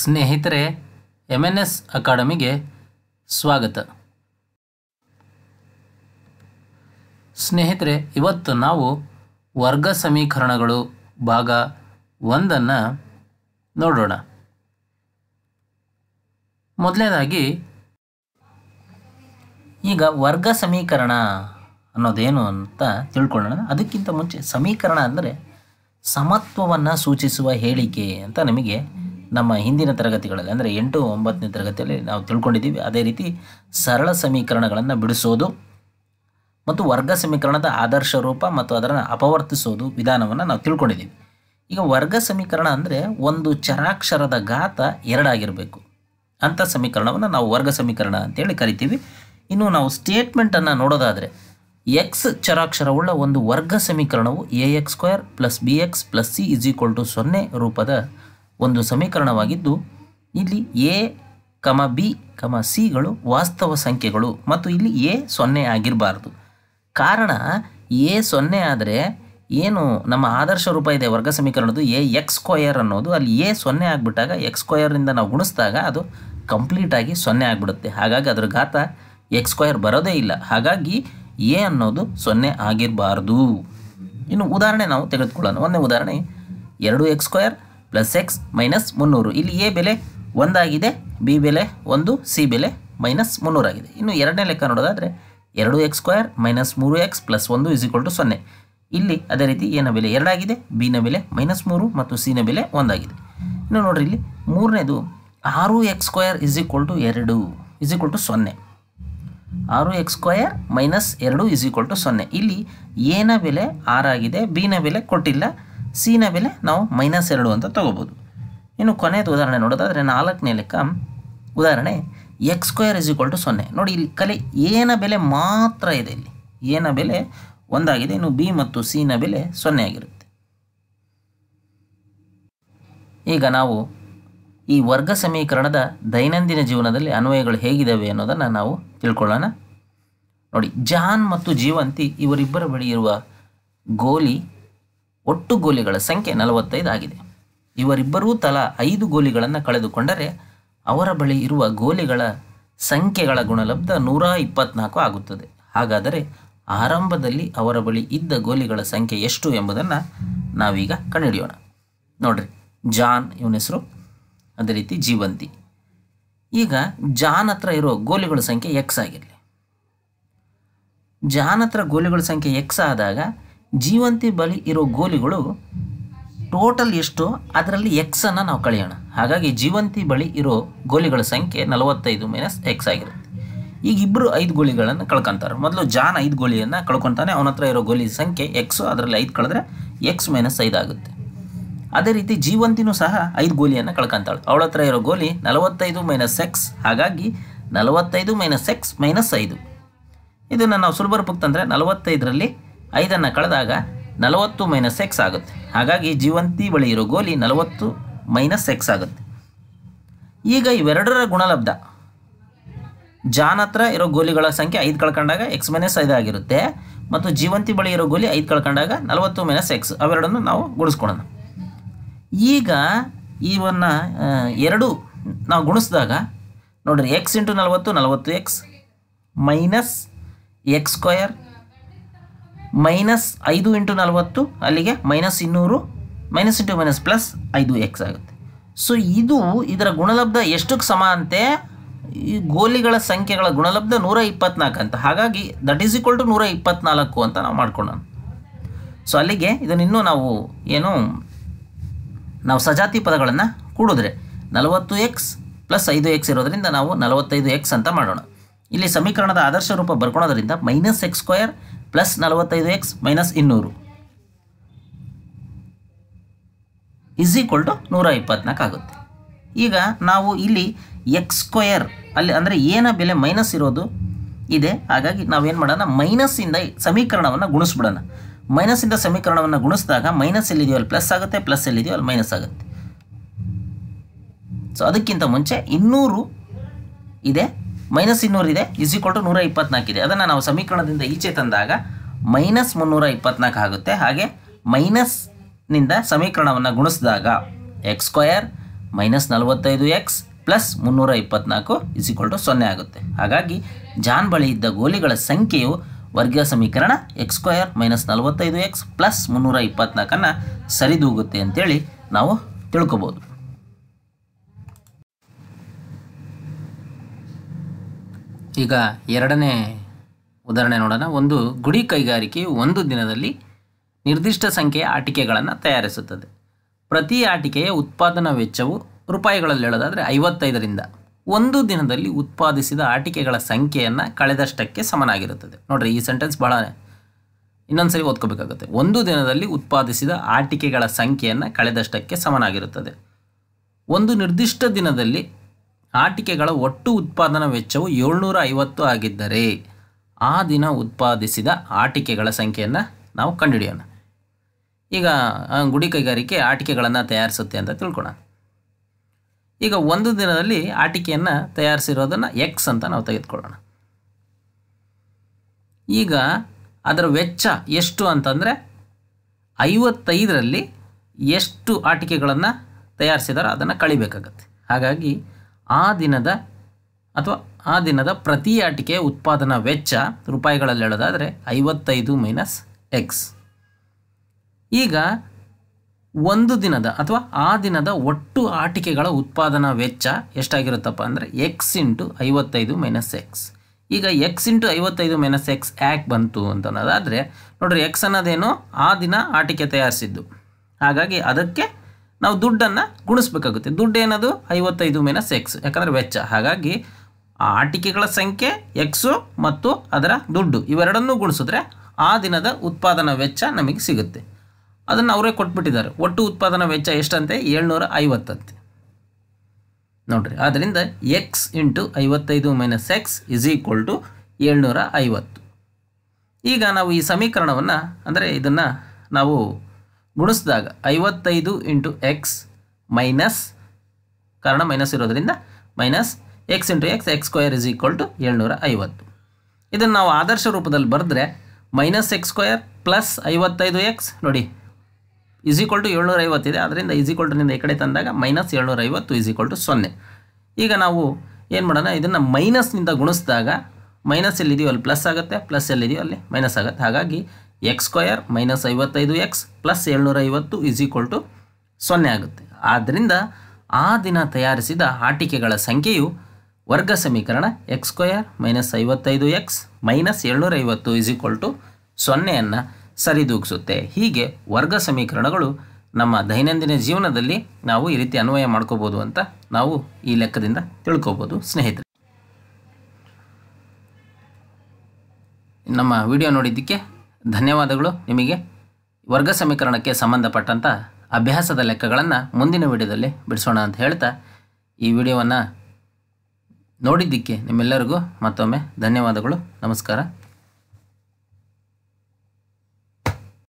ಸ್ನೇಹಿತರೆ M N S ಅಕಾಡೆಮಿಗೆ ಸ್ವಾಗತ ಸ್ನೇಹಿತರೆ ಇವತ್ತು ನಾವು ವರ್ಗ ಸಮೀಕರಣಗಳು ಭಾಗ ಒಂದನ್ನು ನೋಡೋಣ ಮೊದಲನೇದಾಗಿ ಈಗ ವರ್ಗ ಸಮೀಕರಣ ಅನ್ನೋದೇನು ಅಂತ ತಿಳ್ಕೊಳ್ಳೋಣ ಅದಕ್ಕಿಂತ ಮುಂಚೆ ಸಮೀಕರಣ ಅಂದರೆ ಸಮತ್ವವನ್ನು ಸೂಚಿಸುವ ಹೇಳಿಕೆ ಅಂತ ನಮಗೆ ನಮ್ಮ ಹಿಂದಿನ ತರಗತಿಗಳಲ್ಲಿ ಅಂದರೆ ಎಂಟು ಒಂಬತ್ತನೇ ತರಗತಿಯಲ್ಲಿ ನಾವು ತಿಳ್ಕೊಂಡಿದ್ದೀವಿ ಅದೇ ರೀತಿ ಸರಳ ಸಮೀಕರಣಗಳನ್ನು ಬಿಡಿಸೋದು ಮತ್ತು ವರ್ಗ ಸಮೀಕರಣದ ಆದರ್ಶ ರೂಪ ಮತ್ತು ಅದನ್ನು ಅಪವರ್ತಿಸೋದು ವಿಧಾನವನ್ನು ನಾವು ತಿಳ್ಕೊಂಡಿದ್ದೀವಿ ಈಗ ವರ್ಗ ಸಮೀಕರಣ ಅಂದರೆ ಒಂದು ಚರಾಕ್ಷರದ ಘಾತ ಎರಡಾಗಿರಬೇಕು ಅಂಥ ಸಮೀಕರಣವನ್ನು ನಾವು ವರ್ಗ ಸಮೀಕರಣ ಅಂತೇಳಿ ಕರಿತೀವಿ ಇನ್ನು ನಾವು ಸ್ಟೇಟ್ಮೆಂಟನ್ನು ನೋಡೋದಾದರೆ ಎಕ್ಸ್ ಚರಾಕ್ಷರವುಳ್ಳ ಒಂದು ವರ್ಗ ಸಮೀಕರಣವು a x square plus b x plus c is equal to ಸೊನ್ನೆ ರೂಪದ ಒಂದು ಸಮೀಕರಣವಾಗಿದ್ದು ಇಲ್ಲಿ ಎ ಕಮ ಬಿ ಕಮ ಸಿಗಳು ವಾಸ್ತವ ಸಂಖ್ಯೆಗಳು ಮತ್ತು ಇಲ್ಲಿ ಎ ಸೊನ್ನೆ ಆಗಿರಬಾರ್ದು ಕಾರಣ ಎ ಸೊನ್ನೆ ಆದರೆ ಏನು ನಮ್ಮ ಆದರ್ಶ ರೂಪ ಇದೆ ವರ್ಗ ಸಮೀಕರಣದ್ದು ಎ ಎಕ್ಸ್ ಸ್ಕ್ವಯರ್ ಅನ್ನೋದು ಅಲ್ಲಿ ಎ ಸೊನ್ನೆ ಆಗಿಬಿಟ್ಟಾಗ ಎಕ್ಸ್ ಸ್ಕ್ವಯರ್ನಿಂದ ನಾವು ಗುಣಿಸಿದಾಗ ಅದು ಕಂಪ್ಲೀಟಾಗಿ ಸೊನ್ನೆ ಆಗಿಬಿಡುತ್ತೆ ಹಾಗಾಗಿ ಅದರ ಘಾತ ಎಕ್ಸ್ ಸ್ಕ್ವಯರ್ ಬರೋದೇ ಇಲ್ಲ ಹಾಗಾಗಿ ಎ ಅನ್ನೋದು ಸೊನ್ನೆ ಆಗಿರಬಾರ್ದು ಇನ್ನು ಉದಾಹರಣೆ ನಾವು ತೆಗೆದುಕೊಳ್ಳೋಣ ಒಂದೇ ಉದಾಹರಣೆ ಎರಡು x square plus x minus ಮುನ್ನೂರು ಇಲ್ಲಿ ಎ ಬೆಲೆ ಒಂದಾಗಿದೆ ಬಿ ಬೆಲೆ ಒಂದು ಸಿ ಬೆಲೆ ಮೈನಸ್ ಮುನ್ನೂರಾಗಿದೆ ಇನ್ನು ಎರಡನೇ ಲೆಕ್ಕ ನೋಡೋದಾದರೆ ಎರಡು ಎಕ್ಸ್ ಸ್ಕ್ವಯರ್ ಮೈನಸ್ ಮೂರು ಎಕ್ಸ್ ಪ್ಲಸ್ ಒಂದು ಇಸ್ ಈಕ್ವಲ್ ಟು ಸೊನ್ನೆ ಇಲ್ಲಿ ಅದೇ ರೀತಿ ಎನ ಬೆಲೆ ಎರಡಾಗಿದೆ ಬಿನ ಬೆಲೆ ಮೈನಸ್ ಮೂರು ಮತ್ತು ಸಿನ ಬೆಲೆ ಒಂದಾಗಿದೆ ಇನ್ನು ನೋಡಿರಿ ಇಲ್ಲಿ ಮೂರನೇದು ಆರು x square is equal to ಎರಡು ಇಸ್ ಈಕ್ವಲ್ ಟು ಸೊನ್ನೆ ಆರು ಎಕ್ಸ್ ಸ್ಕ್ವಯರ್ ಮೈನಸ್ ಎರಡು ಇಸ್ ಈಕ್ವಲ್ ಟು ಸೊನ್ನೆ ಇಲ್ಲಿ ಎನ ಬೆಲೆ ಆರಾಗಿದೆ ಬಿನ ಬೆಲೆ ಕೊಟ್ಟಿಲ್ಲ ಸಿನ ಬೆಲೆ ನಾವು ಮೈನಸ್ ಎರಡು ಅಂತ ತೊಗೋಬೋದು ಇನ್ನು ಕೊನೆಯದು ಉದಾಹರಣೆ ನೋಡೋದಾದರೆ ನಾಲ್ಕನೇ ಲೆಕ್ಕ ಉದಾಹರಣೆ x square is equal to ಸೊನ್ನೆ ನೋಡಿ ಇಲ್ಲಿ ಕಲೆ ಏನ ಬೆಲೆ ಮಾತ್ರ ಇದೆ ಇಲ್ಲಿ ಏನ ಬೆಲೆ ಒಂದಾಗಿದೆ ಇನ್ನು ಬಿ ಮತ್ತು ಸಿನ ಬೆಲೆ ಸೊನ್ನೆ ಆಗಿರುತ್ತೆ ಈಗ ನಾವು ಈ ವರ್ಗ ಸಮೀಕರಣದ ದೈನಂದಿನ ಜೀವನದಲ್ಲಿ ಅನ್ವಯಗಳು ಹೇಗಿದ್ದಾವೆ ಅನ್ನೋದನ್ನು ನಾವು ತಿಳ್ಕೊಳ್ಳೋಣ ನೋಡಿ ಜಾನ್ ಮತ್ತು ಜೀವಂತಿ ಇವರಿಬ್ಬರ ಬಳಿ ಇರುವ ಗೋಲಿ ಒಟ್ಟು ಗೋಲಿಗಳ ಸಂಖ್ಯೆ ನಲವತ್ತೈದು ಆಗಿದೆ ಇವರಿಬ್ಬರೂ ತಲಾ ಐದು ಗೋಲಿಗಳನ್ನು ಕಳೆದುಕೊಂಡರೆ ಅವರ ಬಳಿ ಇರುವ ಗೋಲಿಗಳ ಸಂಖ್ಯೆಗಳ ಗುಣಲಬ್ಧ ನೂರ ಇಪ್ಪತ್ನಾಲ್ಕು ಆಗುತ್ತದೆ ಹಾಗಾದರೆ ಆರಂಭದಲ್ಲಿ ಅವರ ಬಳಿ ಇದ್ದ ಗೋಲಿಗಳ ಸಂಖ್ಯೆ ಎಷ್ಟು ಎಂಬುದನ್ನು ನಾವೀಗ ಕಂಡುಹಿಡಿಯೋಣ ನೋಡ್ರಿ ಜಾನ್ ಇವನ ಹೆಸರು ಅದೇ ರೀತಿ ಜೀವಂತಿ ಈಗ ಜಾನ್ ಹತ್ರ ಇರೋ ಗೋಲಿಗಳ ಸಂಖ್ಯೆ ಎಕ್ಸ್ ಆಗಿರಲಿ ಜಾನ್ ಹತ್ರ ಗೋಲಿಗಳ ಸಂಖ್ಯೆ ಎಕ್ಸ್ ಆದಾಗ ಜೀವಂತಿ ಬಳಿ ಇರೋ ಗೋಲಿಗಳು ಟೋಟಲ್ ಎಷ್ಟು ಅದರಲ್ಲಿ ಎಕ್ಸನ್ನು ನಾವು ಕಳೆಯೋಣ ಹಾಗಾಗಿ ಜೀವಂತಿ ಬಳಿ ಇರೋ ಗೋಲಿಗಳ ಸಂಖ್ಯೆ ನಲವತ್ತೈದು ಮೈನಸ್ ಎಕ್ಸ್ ಆಗಿರುತ್ತೆ ಈಗ ಇಬ್ಬರು ಐದು ಗೋಲಿಗಳನ್ನು ಕಳ್ಕೊತಾರೆ ಮೊದಲು ಜಾನ್ ಐದು ಗೋಲಿಯನ್ನು ಕಳ್ಕೊತಾನೆ ಅವನ ಹತ್ರ ಇರೋ ಗೋಲಿ ಸಂಖ್ಯೆ ಎಕ್ಸು ಅದರಲ್ಲಿ ಐದು ಕಳೆದ್ರೆ ಎಕ್ಸ್ ಮೈನಸ್ ಐದು ಆಗುತ್ತೆ ಅದೇ ರೀತಿ ಜೀವಂತಿನೂ ಸಹ ಐದು ಗೋಲಿಯನ್ನು ಕಳ್ಕೊತಾಳೆ ಅವಳ ಹತ್ರ ಇರೋ ಗೋಲಿ ನಲವತ್ತೈದು ಮೈನಸ್ ಎಕ್ಸ್ ಹಾಗಾಗಿ ನಲವತ್ತೈದು ಮೈನಸ್ ಎಕ್ಸ್ ಮೈನಸ್ ಐದು ಇದನ್ನು ನಾವು ಸುಲಭರ ತಂದರೆ ನಲವತ್ತೈದರಲ್ಲಿ ಐದನ್ನು ಕಳೆದಾಗ ನಲವತ್ತು ಮೈನಸ್ ಎಕ್ಸ್ ಆಗುತ್ತೆ ಹಾಗಾಗಿ ಜೀವಂತಿ ಬಳಿ ಇರೋ ಗೋಲಿ ನಲವತ್ತು ಮೈನಸ್ ಎಕ್ಸ್ ಆಗುತ್ತೆ ಈಗ ಇವೆರಡರ ಗುಣಲಬ್ಧ ಜಾನ್ ಹತ್ರ ಇರೋ ಗೋಲಿಗಳ ಸಂಖ್ಯೆ ಐದು ಕಳ್ಕೊಂಡಾಗ ಎಕ್ಸ್ ಮೈನಸ್ ಐದು ಆಗಿರುತ್ತೆ ಮತ್ತು ಜೀವಂತಿ ಬಳಿ ಇರೋ ಗೋಲಿ ಐದು ಕಳ್ಕೊಂಡಾಗ ನಲವತ್ತು ಮೈನಸ್ ಎಕ್ಸ್ ಅವೆರಡನ್ನು ನಾವು ಗುಣಿಸ್ಕೊಳೋಣ ಈಗ ಇವನ್ನು ಎರಡು ನಾವು ಗುಣಿಸಿದಾಗ ನೋಡಿರಿ ಎಕ್ಸ್ ಇಂಟು ನಲವತ್ತು ನಲವತ್ತು x minus x square minus ಐದು ಇಂಟು ನಲವತ್ತು ಅಲ್ಲಿಗೆ ಮೈನಸ್ ಇನ್ನೂರು ಮೈನಸ್ ಇಂಟು ಮೈನಸ್ ಪ್ಲಸ್ ಐದು ಎಕ್ಸ್ ಆಗುತ್ತೆ ಸೊ ಇದು ಇದರ ಗುಣಲಬ್ಧ ಎಷ್ಟಕ್ಕೆ ಸಮ ಅಂತೆ ಈ ಗೋಲಿಗಳ ಸಂಖ್ಯೆಗಳ ಗುಣಲಬ್ಧ ನೂರ ಇಪ್ಪತ್ನಾಲ್ಕು ಅಂತ ಹಾಗಾಗಿ ದಟ್ ಈಸ್ ಈಕ್ವಲ್ ಟು ನೂರ ಇಪ್ಪತ್ನಾಲ್ಕು ಅಂತ ನಾವು ಮಾಡ್ಕೊಳೋಣ ಸೊ ಅಲ್ಲಿಗೆ ಇದನ್ನಿನ್ನೂ ನಾವು ಏನು ನಾವು ಸಜಾತಿ ಪದಗಳನ್ನು ಕೂಡಿದ್ರೆ ನಲವತ್ತು ಎಕ್ಸ್ ಪ್ಲಸ್ ಐದು ಎಕ್ಸ್ ಇರೋದರಿಂದ ನಾವು ನಲವತ್ತೈದು ಎಕ್ಸ್ ಅಂತ ಮಾಡೋಣ ಇಲ್ಲಿ ಸಮೀಕರಣದ ಆದರ್ಶ ರೂಪ ಬರ್ಕೊಳೋದ್ರಿಂದ ಮೈನಸ್ ಎಕ್ಸ್ ಸ್ಕ್ವಯರ್ ಪ್ಲಸ್ ನಲವತ್ತೈದು ಎಕ್ಸ್ ಮೈನಸ್ ಇನ್ನೂರು ಇಸ್ ಈಕ್ವಲ್ ಟು ನೂರ ಇಪ್ಪತ್ನಾಲ್ಕು ಆಗುತ್ತೆ ಈಗ ನಾವು ಇಲ್ಲಿ ಎಕ್ಸ್ ಸ್ಕ್ವಯರ್ ಅಲ್ಲಿ ಅಂದರೆ ಏನ ಬೆಲೆ ಮೈನಸ್ ಇರೋದು ಇದೆ ಹಾಗಾಗಿ ನಾವೇನು ಮಾಡೋಣ ಮೈನಸ್ಸಿಂದ ಸಮೀಕರಣವನ್ನು ಗುಣಿಸ್ಬಿಡೋಣ ಮೈನಸ್ಸಿಂದ ಸಮೀಕರಣವನ್ನು ಗುಣಿಸಿದಾಗ ಮೈನಸ್ ಎಲ್ಲಿದೆಯೋ ಅಲ್ಲಿ ಪ್ಲಸ್ ಆಗುತ್ತೆ ಪ್ಲಸ್ ಎಲ್ಲಿದೆಯೋ ಅಲ್ಲಿ ಮೈನಸ್ ಆಗುತ್ತೆ ಸೊ ಅದಕ್ಕಿಂತ ಮುಂಚೆ ಇನ್ನೂರು ಇದೆ ಮೈನಸ್ ಇನ್ನೂರಿದೆ ಇಸ್ ಈಕ್ವಲ್ ಟು ನೂರ ಇಪ್ಪತ್ನಾಲ್ಕಿದೆ ಅದನ್ನು ನಾವು ಸಮೀಕರಣದಿಂದ ಈಚೆ ತಂದಾಗ ಮೈನಸ್ ಮುನ್ನೂರ ಇಪ್ಪತ್ನಾಲ್ಕು ಆಗುತ್ತೆ ಹಾಗೆ ಮೈನಸ್ನಿಂದ ಸಮೀಕರಣವನ್ನು ಗುಣಿಸಿದಾಗ ಎಕ್ಸ್ ಸ್ಕ್ವಯರ್ ಮೈನಸ್ ನಲವತ್ತೈದು ಎಕ್ಸ್ ಪ್ಲಸ್ ಮುನ್ನೂರ ಇಪ್ಪತ್ನಾಲ್ಕು ಇಸ್ ಟು ಸೊನ್ನೆ ಆಗುತ್ತೆ ಹಾಗಾಗಿ ಜಾನ್ ಬಳಿ ಇದ್ದ ಗೋಲಿಗಳ ಸಂಖ್ಯೆಯು ವರ್ಗೀಯ ಸಮೀಕರಣ ಎಕ್ಸ್ ಸ್ಕ್ವಯರ್ ಮೈನಸ್ ನಲವತ್ತೈದು ಎಕ್ಸ್ ಪ್ಲಸ್ ಮುನ್ನೂರ ಇಪ್ಪತ್ನಾಲ್ಕನ್ನು ಸರಿದೂಗುತ್ತೆ ಅಂತೇಳಿ ನಾವು ತಿಳ್ಕೊಬೋದು ಈಗ ಎರಡನೇ ಉದಾಹರಣೆ ನೋಡೋಣ ಒಂದು ಗುಡಿ ಕೈಗಾರಿಕೆ ಒಂದು ದಿನದಲ್ಲಿ ನಿರ್ದಿಷ್ಟ ಸಂಖ್ಯೆಯ ಆಟಿಕೆಗಳನ್ನು ತಯಾರಿಸುತ್ತದೆ ಪ್ರತಿ ಆಟಿಕೆಯ ಉತ್ಪಾದನಾ ವೆಚ್ಚವು ರೂಪಾಯಿಗಳಲ್ಲಿ ಹೇಳೋದಾದರೆ ಐವತ್ತೈದರಿಂದ ಒಂದು ದಿನದಲ್ಲಿ ಉತ್ಪಾದಿಸಿದ ಆಟಿಕೆಗಳ ಸಂಖ್ಯೆಯನ್ನು ಕಳೆದಷ್ಟಕ್ಕೆ ಸಮನಾಗಿರುತ್ತದೆ ನೋಡ್ರಿ ಈ ಸೆಂಟೆನ್ಸ್ ಭಾಳ ಇನ್ನೊಂದು ಸರಿ ಓದ್ಕೋಬೇಕಾಗುತ್ತೆ ಒಂದು ದಿನದಲ್ಲಿ ಉತ್ಪಾದಿಸಿದ ಆಟಿಕೆಗಳ ಸಂಖ್ಯೆಯನ್ನು ಕಳೆದಷ್ಟಕ್ಕೆ ಸಮನಾಗಿರುತ್ತದೆ ಒಂದು ನಿರ್ದಿಷ್ಟ ದಿನದಲ್ಲಿ ಆಟಿಕೆಗಳ ಒಟ್ಟು ಉತ್ಪಾದನಾ ವೆಚ್ಚವು ಏಳ್ನೂರ ಐವತ್ತು ಆಗಿದ್ದರೆ ಆ ದಿನ ಉತ್ಪಾದಿಸಿದ ಆಟಿಕೆಗಳ ಸಂಖ್ಯೆಯನ್ನು ನಾವು ಕಂಡುಹಿಡಿಯೋಣ ಈಗ ಗುಡಿ ಕೈಗಾರಿಕೆ ಆಟಿಕೆಗಳನ್ನು ತಯಾರಿಸುತ್ತೆ ಅಂತ ತಿಳ್ಕೊಳ್ಳೋಣ ಈಗ ಒಂದು ದಿನದಲ್ಲಿ ಆಟಿಕೆಯನ್ನು ತಯಾರಿಸಿರೋದನ್ನು ಎಕ್ಸ್ ಅಂತ ನಾವು ತೆಗೆದುಕೊಳ್ಳೋಣ ಈಗ ಅದರ ವೆಚ್ಚ ಎಷ್ಟು ಅಂತಂದರೆ ಐವತ್ತೈದರಲ್ಲಿ ಎಷ್ಟು ಆಟಿಕೆಗಳನ್ನು ತಯಾರಿಸಿದಾರೋ ಅದನ್ನು ಕಳಿಬೇಕಾಗತ್ತೆ ಹಾಗಾಗಿ ಆ ದಿನದ ಅಥವಾ ಆ ದಿನದ ಪ್ರತಿ ಆಟಿಕೆ ಉತ್ಪಾದನಾ ವೆಚ್ಚ ರೂಪಾಯಿಗಳಲ್ಲಿ ಹೇಳೋದಾದರೆ ಐವತ್ತೈದು ಮೈನಸ್ ಎಕ್ಸ್ ಈಗ ಒಂದು ದಿನದ ಅಥವಾ ಆ ದಿನದ ಒಟ್ಟು ಆಟಿಕೆಗಳ ಉತ್ಪಾದನಾ ವೆಚ್ಚ ಎಷ್ಟಾಗಿರುತ್ತಪ್ಪ ಅಂದರೆ ಎಕ್ಸ್ ಇಂಟು ಐವತ್ತೈದು ಮೈನಸ್ ಎಕ್ಸ್ ಈಗ ಎಕ್ಸ್ ಇಂಟು ಐವತ್ತೈದು ಮೈನಸ್ ಎಕ್ಸ್ ಯಾಕೆ ಬಂತು ಅಂತ ಅನ್ನೋದಾದರೆ ನೋಡ್ರಿ ಎಕ್ಸ್ ಅನ್ನೋದೇನೋ ಆ ದಿನ ಆಟಿಕೆ ತಯಾರಿಸಿದ್ದು ಹಾಗಾಗಿ ಅದಕ್ಕೆ ನಾವು ದುಡ್ಡನ್ನು ಗುಣಿಸ್ಬೇಕಾಗುತ್ತೆ ದುಡ್ಡು ಏನದು ಐವತ್ತೈದು ಮೈನಸ್ ಎಕ್ಸ್ ಯಾಕಂದರೆ ವೆಚ್ಚ ಹಾಗಾಗಿ ಆಟಿಕೆಗಳ ಸಂಖ್ಯೆ ಎಕ್ಸು ಮತ್ತು ಅದರ ದುಡ್ಡು ಇವೆರಡನ್ನೂ ಗುಣಿಸಿದ್ರೆ ಆ ದಿನದ ಉತ್ಪಾದನಾ ವೆಚ್ಚ ನಮಗೆ ಸಿಗುತ್ತೆ ಅದನ್ನು ಅವರೇ ಕೊಟ್ಬಿಟ್ಟಿದ್ದಾರೆ ಒಟ್ಟು ಉತ್ಪಾದನಾ ವೆಚ್ಚ ಎಷ್ಟಂತೆ ಏಳ್ನೂರ ಐವತ್ತಂತೆ ನೋಡ್ರಿ ಆದ್ದರಿಂದ ಎಕ್ಸ್ ಇಂಟು ಐವತ್ತೈದು minus x is equal to ಏಳ್ನೂರ ಐವತ್ತು ಈಗ ನಾವು ಈ ಸಮೀಕರಣವನ್ನು ಅಂದರೆ ಇದನ್ನು ನಾವು ಗುಣಿಸಿದಾಗ ಐವತ್ತೈದು ಇಂಟು ಎಕ್ಸ್ ಮೈನಸ್ ಕಾರಣ ಮೈನಸ್ ಇರೋದರಿಂದ minus x into x x square is equal to ಏಳ್ನೂರ ಐವತ್ತು ಇದನ್ನು ನಾವು ಆದರ್ಶ ರೂಪದಲ್ಲಿ ಬರೆದ್ರೆ ಮೈನಸ್ ಎಕ್ಸ್ ಸ್ಕ್ವಯರ್ ಪ್ಲಸ್ ಐವತ್ತೈದು ಎಕ್ಸ್ ನೋಡಿ ಇಸ್ ಈಕ್ವಲ್ ಟು ಏಳ್ನೂರ ಐವತ್ತಿದೆ ಅದರಿಂದ ಇಸ್ ಈಕ್ವಲ್ ಟುನಿಂದ ಈ ಕಡೆ ತಂದಾಗ ಮೈನಸ್ ಏಳ್ನೂರ ಐವತ್ತು ಇಸ್ ಈಕ್ವಲ್ ಟು ಸೊನ್ನೆ ಈಗ ನಾವು ಏನು ಮಾಡೋಣ ಇದನ್ನು ಮೈನಸ್ನಿಂದ ಗುಣಿಸಿದಾಗ ಮೈನಸ್ ಎಲ್ಲಿದೆಯೋ ಅಲ್ಲಿ ಪ್ಲಸ್ ಆಗುತ್ತೆ ಪ್ಲಸ್ ಎಲ್ಲಿದೆಯೋ ಅಲ್ಲಿ ಮೈನಸ್ ಆಗುತ್ತೆ ಹಾಗಾಗಿ ಎಕ್ಸ್ ಸ್ಕ್ವಯರ್ ಮೈನಸ್ ಐವತ್ತೈದು ಎಕ್ಸ್ ಪ್ಲಸ್ ಏಳ್ನೂರ ಐವತ್ತು ಇಸ್ ಈಕ್ವಲ್ ಟು ಸೊನ್ನೆ ಆಗುತ್ತೆ ಆದ್ದರಿಂದ ಆ ದಿನ ತಯಾರಿಸಿದ ಆಟಿಕೆಗಳ ಸಂಖ್ಯೆಯು ವರ್ಗ ಸಮೀಕರಣ ಎಕ್ಸ್ ಸ್ಕ್ವಯರ್ ಮೈನಸ್ ಐವತ್ತೈದು ಎಕ್ಸ್ ಮೈನಸ್ ಏಳ್ನೂರ ಐವತ್ತು ಇಸ್ ಈಕ್ವಲ್ ಟು ಸೊನ್ನೆಯನ್ನು ಸರಿದೂಗಿಸುತ್ತೆ ಹೀಗೆ ವರ್ಗ ಸಮೀಕರಣಗಳು ನಮ್ಮ ದೈನಂದಿನ ಜೀವನದಲ್ಲಿ ನಾವು ಈ ರೀತಿ ಅನ್ವಯ ಮಾಡ್ಕೋಬೋದು ಅಂತ ನಾವು ಈ ಲೆಕ್ಕದಿಂದ ತಿಳ್ಕೋಬೋದು ಸ್ನೇಹಿತರೆ ನಮ್ಮ ವಿಡಿಯೋ ನೋಡಿದ್ದಕ್ಕೆ ಧನ್ಯವಾದಗಳು ನಿಮಗೆ ವರ್ಗ ಸಮೀಕರಣಕ್ಕೆ ಸಂಬಂಧಪಟ್ಟಂಥ ಅಭ್ಯಾಸದ ಲೆಕ್ಕಗಳನ್ನು ಮುಂದಿನ ವಿಡಿಯೋದಲ್ಲಿ ಬಿಡಿಸೋಣ ಅಂತ ಹೇಳ್ತಾ ಈ ವಿಡಿಯೋವನ್ನು ನೋಡಿದ್ದಕ್ಕೆ ನಿಮ್ಮೆಲ್ಲರಿಗೂ ಮತ್ತೊಮ್ಮೆ ಧನ್ಯವಾದಗಳು ನಮಸ್ಕಾರ